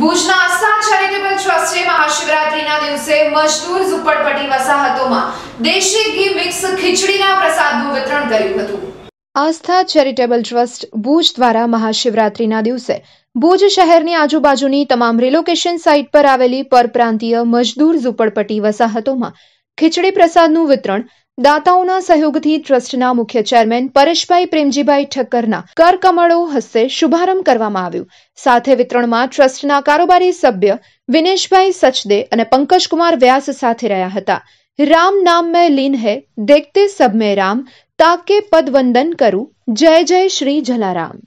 ભુજના આસ્થા ચેરિટેબલ ટ્રસ્ટે મહાશિવરાત્રીના દિવસે મજદૂર ઝુંપડપટ્ટી વસાહતોમાં દેશી ઘી મિક્સ ખીચડીના પ્રસાદનું વિતરણ કર્યું હતું આસ્થા ચેરિટેબલ ટ્રસ્ટ ભુજ દ્વારા મહાશિવરાત્રીના દિવસે ભુજ શહેરની આજુબાજુની તમામ રિલોકેશન સાઇટ પર આવેલી પરપ્રાંતીય મજદૂર ઝુંપડપટ્ટી વસાહતોમાં ખીચડી પ્રસાદનું વિતરણ દાતાઓના સહયોગથી ટ્રસ્ટના મુખ્ય ચેરમેન પરેશભાઈ પ્રેમજીભાઈ ઠક્કરના કરકમળો હસ્તે શુભારંભ કરવામાં આવ્યો સાથે વિતરણમાં ટ્રસ્ટના કારોબારી સભ્ય વિનેશભાઈ સચદે અને પંકજકુમાર વ્યાસ સાથે રહ્યા હતા રામ નામ મેં લીન હે દેખતે સબ મેં રામ તાકે પદ વંદન કરું જય જય શ્રી જલારામ